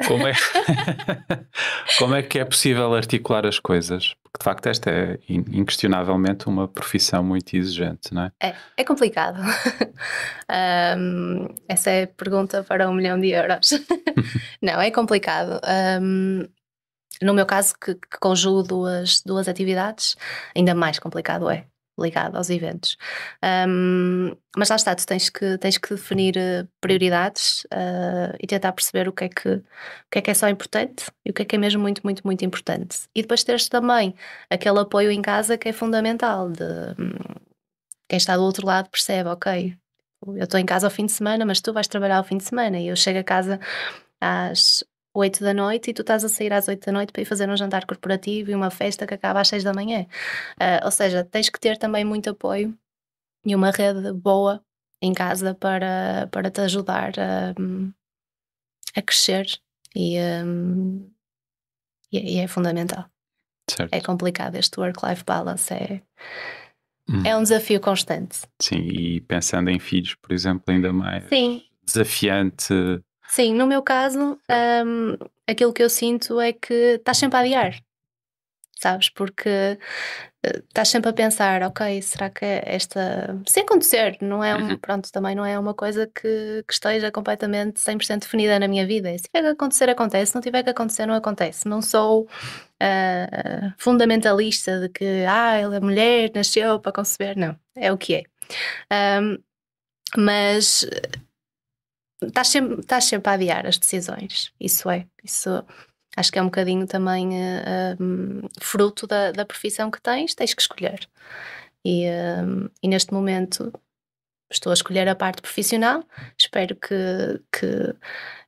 [SPEAKER 1] Como é, como é que é possível articular as coisas? Porque de facto esta é inquestionavelmente uma profissão muito exigente, não é?
[SPEAKER 2] É, é complicado. um, essa é a pergunta para um milhão de euros. não, é complicado. Um, no meu caso, que, que conjugo duas, duas atividades, ainda mais complicado é ligado aos eventos. Um, mas lá está, tu tens que, tens que definir eh, prioridades uh, e tentar perceber o que, é que, o que é que é só importante e o que é que é mesmo muito, muito, muito importante. E depois teres também aquele apoio em casa que é fundamental, de um, quem está do outro lado percebe, ok, eu estou em casa ao fim de semana, mas tu vais trabalhar ao fim de semana e eu chego a casa às 8 da noite e tu estás a sair às 8 da noite para ir fazer um jantar corporativo e uma festa que acaba às 6 da manhã. Uh, ou seja, tens que ter também muito apoio e uma rede boa em casa para, para te ajudar a, a crescer e, um, e, é, e, é fundamental. Certo. É complicado este work-life balance, é, hum. é um desafio constante.
[SPEAKER 1] Sim, e pensando em filhos, por exemplo, ainda mais Sim. desafiante
[SPEAKER 2] Sim, no meu caso, um, aquilo que eu sinto é que estás sempre a adiar, sabes? Porque eh, estás sempre a pensar, ok, será que é esta. Sem acontecer, não é um, uhum. pronto, também não é uma coisa que, que esteja completamente 100% definida na minha vida. se tiver que acontecer, acontece, se não tiver que acontecer, não acontece. Não sou uh, fundamentalista de que, ah, ela é mulher, nasceu para conceber, não, é o que é. Um, mas estás sempre, estás sempre a adiar as decisões. Isso é. Isso acho que é um bocadinho também uh, eh, um, eh, fruto da, da profissão que tens, tens que escolher. E, uh, e, neste momento estou a escolher a parte profissional, espero que, que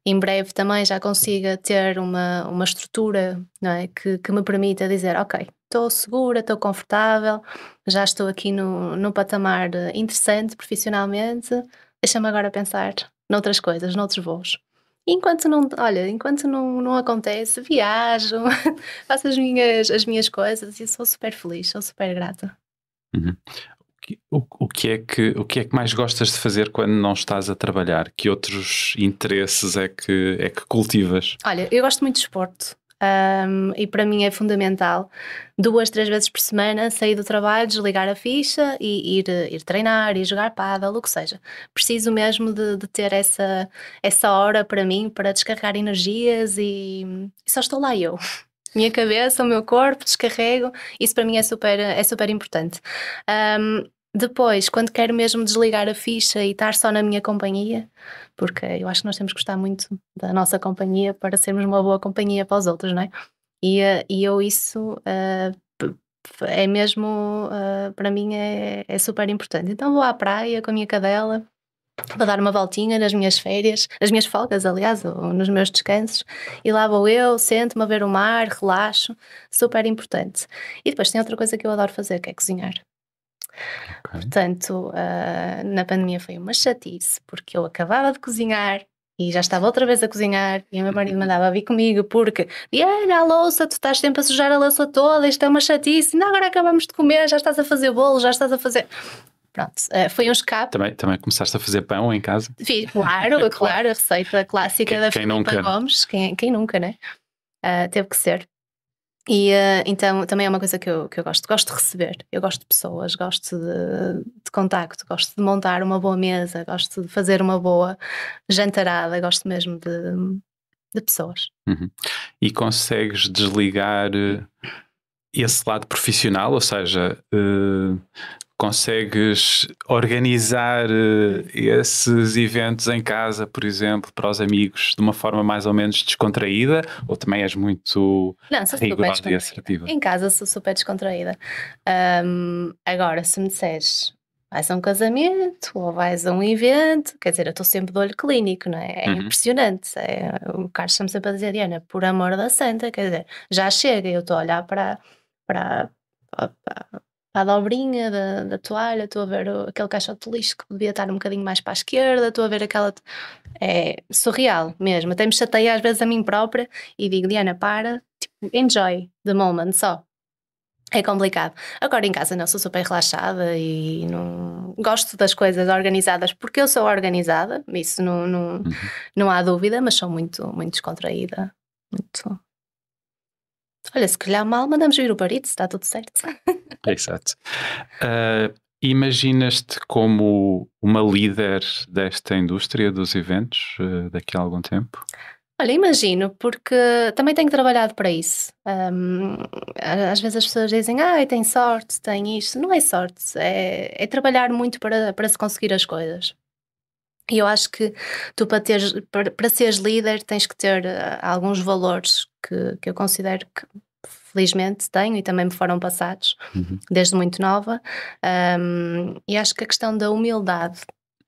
[SPEAKER 2] em breve também já consiga ter uma, uma estrutura não é? que, que me permita dizer, ok, estou segura, estou confortável, já estou aqui no, no patamar interessante profissionalmente, deixa-me agora pensar noutras coisas, noutros voos. E enquanto não, olha, enquanto não, não acontece, viajo, faço as minhas, as minhas coisas e sou super feliz, sou super grata. Uhum.
[SPEAKER 1] O, o, que é que, o que é que mais gostas de fazer quando não estás a trabalhar? Que outros interesses é que, é que cultivas?
[SPEAKER 2] Olha, eu gosto muito de esporte um, e para mim é fundamental. Duas, três vezes por semana sair do trabalho, desligar a ficha e ir, ir treinar, ir jogar pádel, o que seja. Preciso mesmo de, de, ter essa, essa hora para mim, para descarregar energias e, e só estou lá eu minha cabeça, o meu corpo, descarrego. Isso para mim é super, é super importante. Um, depois, quando quero mesmo desligar a ficha e estar só na minha companhia, porque eu acho que nós temos que gostar muito da nossa companhia para sermos uma boa companhia para os outros, não é? E, eh, e eu isso uh, é mesmo, uh, para mim é, é super importante. Então vou à praia com a minha cadela, para dar uma voltinha nas minhas férias, nas minhas folgas, aliás, ou nos meus descansos, e lá vou eu, sento-me a ver o mar, relaxo, super importante. E depois tem outra coisa que eu adoro fazer, que é cozinhar. Okay. Portanto, uh, na pandemia foi uma chatice, porque eu acabava de cozinhar e já estava outra vez a cozinhar e o meu marido uhum. mandava vir comigo porque Diana, a louça, tu estás sempre a sujar a louça toda, isto é uma chatice, não, agora acabamos de comer, já estás a fazer bolo, já estás a fazer... Pronto, ah, foi um escape.
[SPEAKER 1] Também, também começaste a fazer pão em casa?
[SPEAKER 2] claro, claro, a receita clássica quem, da quem nunca? Né? Gomes, quem, quem nunca, né? Uh, teve que ser. E uh, então também é uma coisa que eu, que eu gosto. Gosto de receber, eu gosto de pessoas, gosto de, de contacto, gosto de montar uma boa mesa, gosto de fazer uma boa jantarada, gosto mesmo de, de pessoas.
[SPEAKER 1] Uhum. E consegues desligar eh, esse lado profissional, ou seja, uh, consegues organizar eh, esses eventos em casa, por exemplo, para os amigos, de uma forma mais ou menos descontraída? Ou também és muito Não, sou rigorosa e assertiva? Em
[SPEAKER 2] casa sou super descontraída. Um, agora, se me disseres vais a um casamento ou vais a um evento, quer dizer, eu estou sempre de olho clínico, não é? É uhum. impressionante. É, o Carlos está-me sempre a dizer, Diana, por amor da santa, quer dizer, já chega, eu estou a olhar para, para, para para a dobrinha da, da toalha, estou a ver o, aquele caixote de lixo que devia estar um bocadinho mais para a esquerda, estou a ver aquela. É surreal mesmo. Até me chateia às vezes a mim própria e digo, Diana, para, tipo, enjoy the moment só. É complicado. Agora em casa não sou super relaxada e não gosto das coisas organizadas porque eu sou organizada, isso não, não, uhum. não há dúvida, mas sou muito, muito descontraída, muito Olha, se calhar mal, mandamos vir o barito, está tudo certo.
[SPEAKER 1] Exato. Uh, Imaginas-te como uma líder desta indústria dos eventos uh, daqui a algum tempo?
[SPEAKER 2] Olha, imagino, porque também tenho trabalhado para isso. Um, às vezes as pessoas dizem, ah, tem sorte, tem isto. Não é sorte, é, é trabalhar muito para, para se conseguir as coisas. E eu acho que tu, para, teres, para, para seres líder, tens que ter uh, alguns valores que, que eu considero que felizmente tenho e também me foram passados uhum. desde muito nova. Um, e acho que a questão da humildade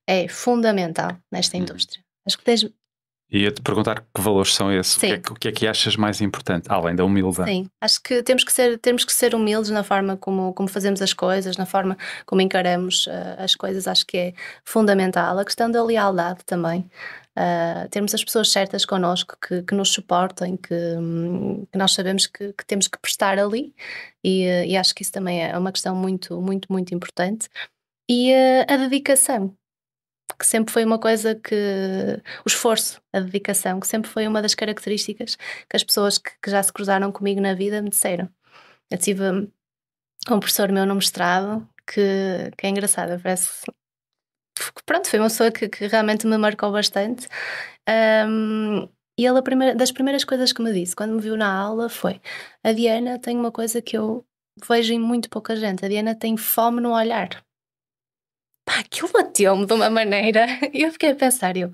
[SPEAKER 2] é fundamental nesta uhum. indústria. Acho que tens
[SPEAKER 1] e ia te perguntar que valores são esses. O, que é que, o que é que achas mais importante, além da humildade?
[SPEAKER 2] Sim, acho que temos que ser, temos que ser humildes na forma como, como fazemos as coisas, na forma como encaramos uh, as coisas, acho que é fundamental. A questão da lealdade também. Uh, termos as pessoas certas connosco que, que nos suportem, que, que nós sabemos que, que, temos que prestar ali, e, eh, e acho que isso também é uma questão muito, muito, muito importante. E uh, a dedicação, que sempre foi uma coisa que. o esforço, a dedicação, que sempre foi uma das características que as pessoas que, que já se cruzaram comigo na vida me disseram. Eu tive um professor meu no mestrado que, que é engraçado, parece. Pronto, foi uma pessoa que, que realmente me marcou bastante. Um, e ele, primeira, das primeiras coisas que me disse quando me viu na aula foi: A Diana tem uma coisa que eu vejo em muito pouca gente. A Diana tem fome no olhar pá, aquilo bateu-me de uma maneira. E eu fiquei a pensar, eu,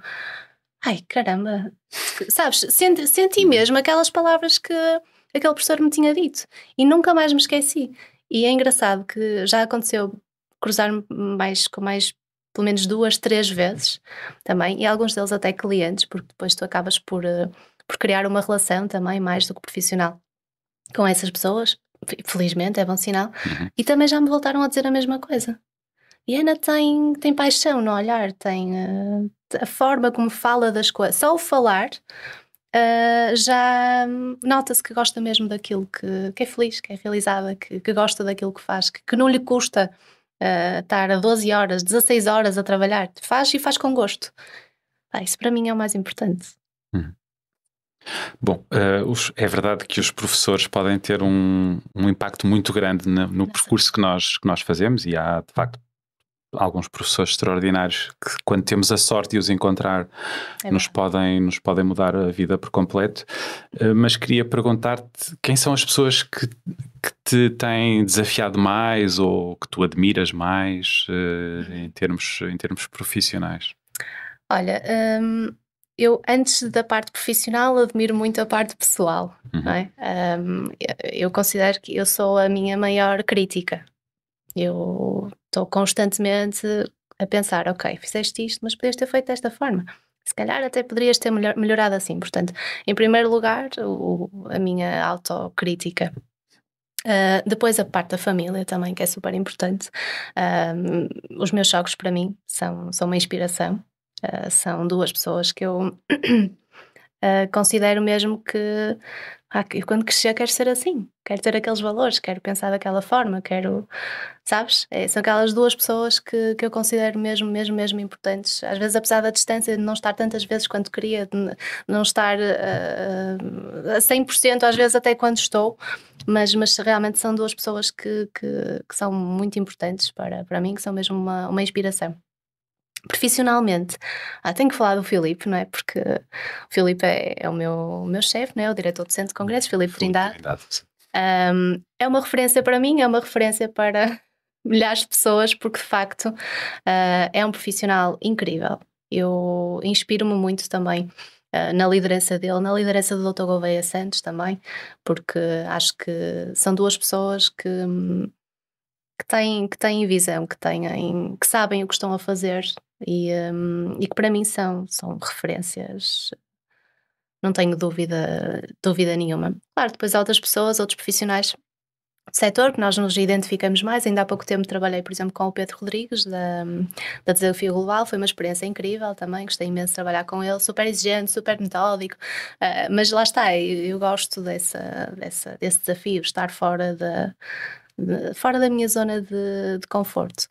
[SPEAKER 2] ai caramba, sabes, senti, senti uhum. mesmo aquelas palavras que aquele professor me tinha dito e nunca mais me esqueci. E é engraçado que já aconteceu cruzar-me mais com mais pelo menos duas, três vezes também, e alguns deles até clientes, porque depois tu acabas por, eh, por criar uma relação também mais do que profissional com essas pessoas, felizmente é bom sinal, uhum. e também já me voltaram a dizer a mesma coisa. E Ana tem, tem paixão no é? olhar, tem uh, a forma como fala das coisas. Só o falar uh, já nota-se que gosta mesmo daquilo que, que é feliz, que é realizada, que, que gosta daquilo que faz, que, que não lhe custa uh, estar a 12 horas, 16 horas a trabalhar. Faz e faz com gosto. Ah, isso para mim é o mais importante. Hum.
[SPEAKER 1] Bom, uh, os, é verdade que os professores podem ter um, um impacto muito grande no, no percurso que nós, que nós fazemos e há, de facto, alguns professores extraordinários que, quando temos a sorte de os encontrar, é nos, bem. podem, nos podem mudar a vida por completo. Eh, mas queria perguntar-te quem são as pessoas que, que te têm desafiado mais ou que tu admiras mais eh, em, termos, em termos profissionais?
[SPEAKER 2] Olha, hum, eu antes da parte profissional admiro muito a parte pessoal. Uhum. É? Hum, eu considero que eu sou a minha maior crítica. Eu estou constantemente a pensar: ok, fizeste isto, mas podias ter feito desta forma. Se calhar até poderias ter melhor, melhorado assim. Portanto, em primeiro lugar, o, a minha autocrítica. Uh, depois a parte da família também, que é super importante. Uh, os meus jogos para mim são, são uma inspiração. Uh, são duas pessoas que eu considero mesmo que ah, eu quando crescer quero ser assim, quero ter aqueles valores, quero pensar daquela forma, quero, sabes? É, são aquelas duas pessoas que, que eu considero mesmo, mesmo, mesmo importantes. Às vezes, apesar da distância de não estar tantas vezes quanto queria, de não estar uh, a 100%, às vezes até quando estou, mas, mas realmente são duas pessoas que, que, que são muito importantes para, para mim, que são mesmo uma, uma inspiração. Profissionalmente, ah, tenho que falar do Filipe, não é? Porque o Filipe é, é o meu, meu chefe, não é? O diretor do Centro de Congresso, Filipe Trindade. Um, é uma referência para mim, é uma referência para milhares de pessoas, porque de facto uh, é um profissional incrível. Eu inspiro-me muito também uh, na liderança dele, na liderança do Dr. Gouveia Santos também, porque acho que são duas pessoas que, que, têm, que têm visão, que, têm, que sabem o que estão a fazer e, um, e que para mim são, são referências não tenho dúvida, dúvida nenhuma. Claro, depois há outras pessoas, outros profissionais do setor que nós nos identificamos mais. Ainda há pouco tempo trabalhei, por exemplo, com o Pedro Rodrigues da, da Desafio Global, foi uma experiência incrível também, gostei imenso de trabalhar com ele, super exigente, super metódico, uh, mas lá está, eu, eu gosto dessa, dessa, desse desafio, estar fora da, de, fora da minha zona de, de conforto.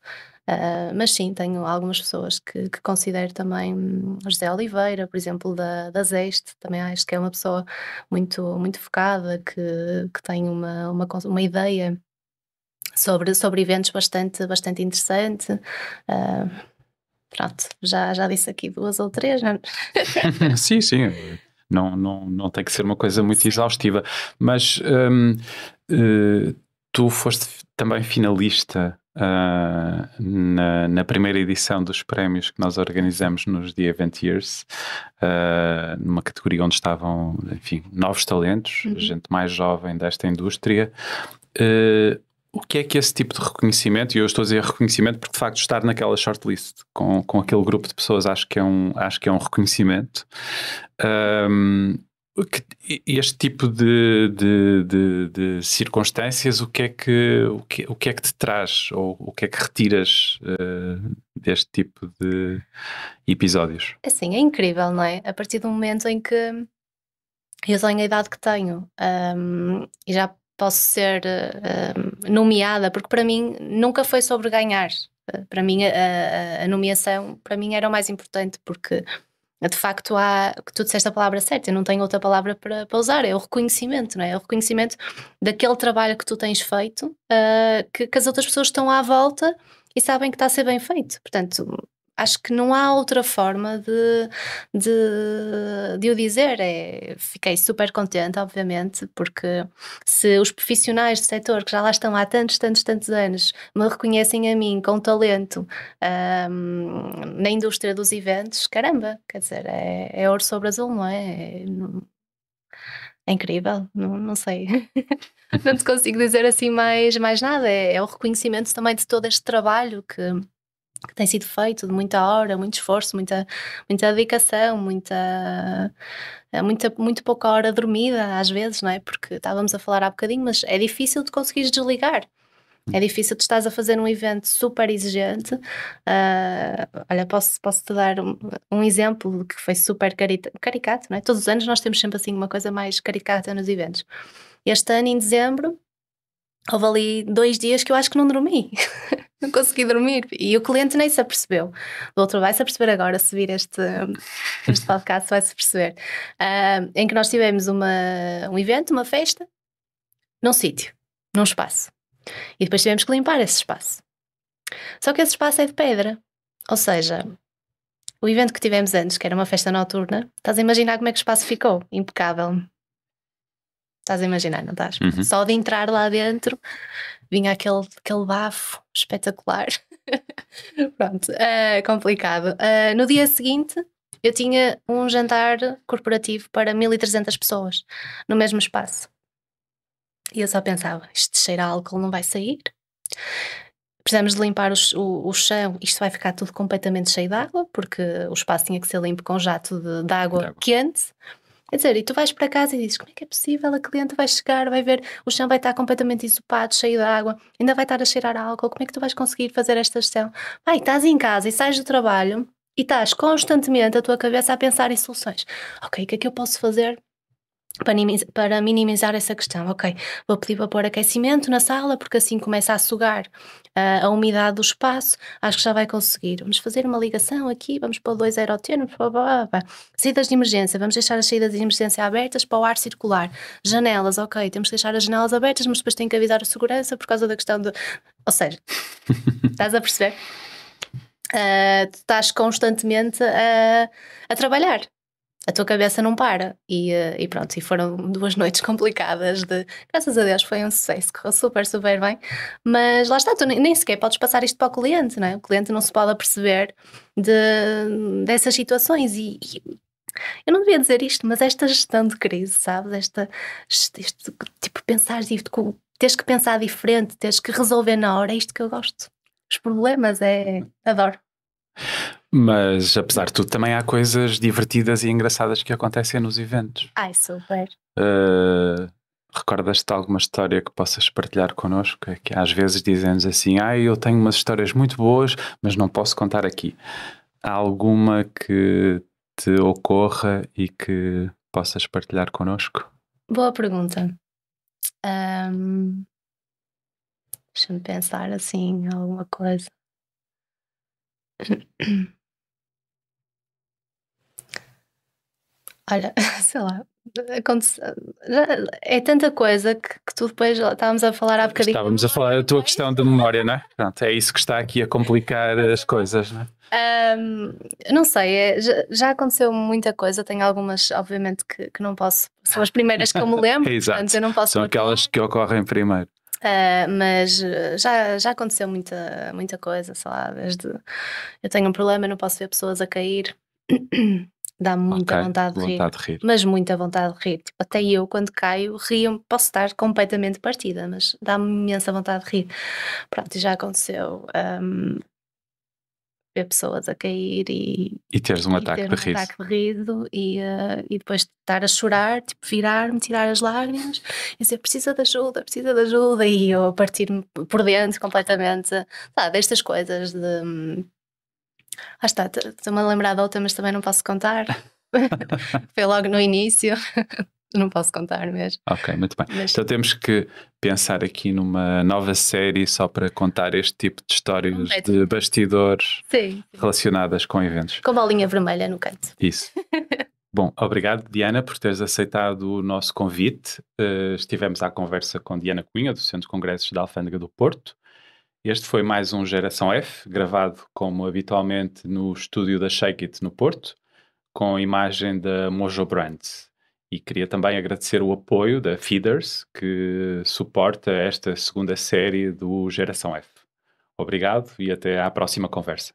[SPEAKER 2] Uh, mas sim, tenho algumas pessoas que, que considero também hum, José Oliveira, por exemplo, da, da Zeste, também acho que é uma pessoa muito, muito focada, que, que tem uma, uma, uma ideia sobre, sobre eventos bastante, bastante interessante. Uh, pronto, já, já disse aqui duas ou três, não é?
[SPEAKER 1] Sim, sim. Não, não, não tem que ser uma coisa muito sim. exaustiva, mas um, uh, eh, tu foste também finalista Uh, na, na, primeira edição dos prémios que nós organizamos nos The Event Years, uh, ah, numa categoria onde estavam, enfim, novos talentos, uhum. gente mais jovem desta indústria. Uh, o que é que esse tipo de reconhecimento, e eu estou a dizer reconhecimento porque de facto estar naquela shortlist com, com aquele grupo de pessoas acho que é um, acho que é um reconhecimento. Que, este tipo de, de, de, de, circunstâncias, o que, é que, o, que, o que é que te traz ou o que é que retiras uh, deste tipo de episódios?
[SPEAKER 2] Assim, é incrível, não é? A partir do momento em que eu tenho a idade que tenho um, ehm, e já posso ser uh, nomeada, porque para mim nunca foi sobre ganhar. Eh, para mim, a, a nomeação para mim era o mais importante, porque de facto, há, tu disseste a palavra certa, eu não tenho outra palavra para, para usar, é o reconhecimento, não é? é? o reconhecimento daquele trabalho que tu tens feito, uh, que, que as outras pessoas estão à volta e sabem que está a ser bem feito. Portanto, acho que não há outra forma de, de, de o dizer. É, fiquei super contente, obviamente, porque se os profissionais do setor que já lá estão há tantos, tantos, tantos anos me reconhecem a mim com talento um, na indústria dos eventos, caramba, quer dizer, é, é ouro sobre azul, não é? É, não, é incrível, não, não sei. não te consigo dizer assim mais, mais nada. É, é o reconhecimento também de todo este trabalho que que tem sido feito de muita hora, muito esforço, muita, muita dedicação, muita, eh, muita, muito pouca hora dormida, às vezes, não é? Porque estávamos a falar há bocadinho, mas é difícil de conseguir desligar. É difícil, tu estás a fazer um evento super exigente. Uh, olha, posso, posso te dar um, um exemplo que foi super carita, caricato, não é? Todos os anos nós temos sempre assim uma coisa mais caricata nos eventos. Este ano, em dezembro, houve ali dois dias que eu acho que não dormi. não consegui dormir. E o cliente nem se apercebeu. O outro vai se aperceber agora, se vir este, este podcast, vai se perceber. Uh, em que nós tivemos uma, um evento, uma festa, num sítio, num espaço. E depois tivemos que limpar esse espaço. Só que esse espaço é de pedra. Ou seja, o evento que tivemos antes, que era uma festa noturna, estás a imaginar como é que o espaço ficou? Impecável. Estás a imaginar, não estás? Uhum. Só de entrar lá dentro vinha aquele, aquele bafo espetacular. Pronto, uh, complicado. Uh, no dia seguinte, eu tinha um jantar corporativo para 1300 pessoas no mesmo espaço. E eu só pensava: isto cheira a álcool, não vai sair. Precisamos de limpar o, o, chão, isto vai ficar tudo completamente cheio de água, porque o espaço tinha que ser limpo com jato de, de água, de água. quente. É dizer, e tu vais para casa e dizes: como é que é possível? A cliente vai chegar, vai ver, o chão vai estar completamente ensopado, cheio de água, ainda vai estar a cheirar álcool, como é que tu vais conseguir fazer esta gestão? Vai, estás em casa e sais do trabalho e estás constantemente a tua cabeça a pensar em soluções. Ok, o que é que eu posso fazer para minimizar essa questão. Ok, vou pedir para pôr aquecimento na sala, porque assim começa a sugar uh, a umidade do espaço, acho que já vai conseguir. Vamos fazer uma ligação aqui, vamos pôr dois aerotermos, saídas de emergência, vamos deixar as saídas de emergência abertas para o ar circular. Janelas, ok, temos que deixar as janelas abertas, mas depois tem que avisar a segurança por causa da questão de... Ou seja, estás a perceber? Uh, estás constantemente a, a trabalhar a tua cabeça não para. E, eh, e, pronto, e foram duas noites complicadas de graças a Deus foi um sucesso, correu super, super bem. Mas lá está, tu nem sequer podes passar isto para o cliente, não é? O cliente não se pode aperceber de, dessas situações e, e eu não devia dizer isto, mas esta gestão de crise, sabes? Esta, este, tipo, pensar, tipo, tens que pensar diferente, tens que resolver na hora, é isto que eu gosto. Os problemas é. Adoro.
[SPEAKER 1] Mas, apesar de tudo, também há coisas divertidas e engraçadas que acontecem nos eventos. Ai, super. Uh, Recordas-te alguma história que possas partilhar connosco? É que às vezes dizemos assim: ah, eu tenho umas histórias muito boas, mas não posso contar aqui. Há alguma que te ocorra e que possas partilhar connosco?
[SPEAKER 2] Boa pergunta. Um, Deixa-me pensar assim, alguma coisa. Olha, sei lá, Aconte... É tanta coisa que, que, tu depois estávamos a falar há bocadinho. Estávamos
[SPEAKER 1] a falar da tua questão de memória, não é? Pronto, é isso que está aqui a complicar as coisas, não é?
[SPEAKER 2] Um, não sei, é, já, aconteceu muita coisa. Tenho algumas, obviamente, que, que, não posso. São as primeiras que eu me lembro, Exato. portanto, eu não posso. São
[SPEAKER 1] aquelas que ocorrem primeiro.
[SPEAKER 2] Uh, mas eh, já, já aconteceu muita, muita coisa, sei lá, desde eu tenho um problema, não posso ver pessoas a cair. dá muita okay, vontade, de, vontade rir, de, rir, mas muita vontade de rir. Tipo, até hum. eu, quando caio, rio, posso estar completamente partida, mas dá-me imensa vontade de rir. Pronto, já aconteceu um, ver pessoas a cair e,
[SPEAKER 1] e teres um, e ataque, ter um de riso. ataque
[SPEAKER 2] de riso e, uh, e depois estar a chorar, tipo, virar-me, tirar as lágrimas e dizer precisa de ajuda, precisa de ajuda e eu partir-me por dentro completamente, sabe, destas coisas de hum, ah, está, estou-me a lembrar de outra, mas também não posso contar. Foi logo no início. não posso contar mesmo.
[SPEAKER 1] Ok, muito bem. Mas... Então temos que pensar aqui numa nova série só para contar este tipo de histórias de bastidores Sim. relacionadas com eventos.
[SPEAKER 2] Com bolinha vermelha no canto. Isso.
[SPEAKER 1] Bom, obrigado Diana por teres aceitado o nosso convite. Uh, estivemos à conversa com Diana Cunha, do Centro de Congressos da Alfândega do Porto. Este foi mais um Geração F, gravado como habitualmente no estúdio da Shake It no Porto, com a imagem da Mojo Brands. E queria também agradecer o apoio da Feeders, que suporta esta segunda série do Geração F. Obrigado e até à próxima conversa.